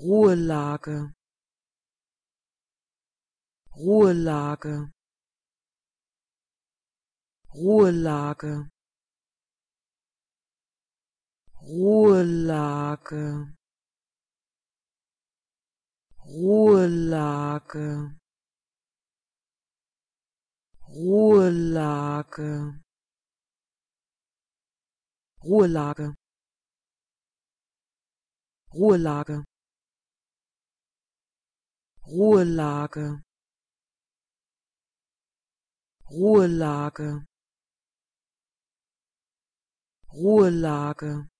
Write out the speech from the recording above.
Ruhelage Ruhelage Ruhelage Ruhelage Ruhelage Ruhelage Ruhelage Ruhelage Ruhelage Ruhelage Ruhelage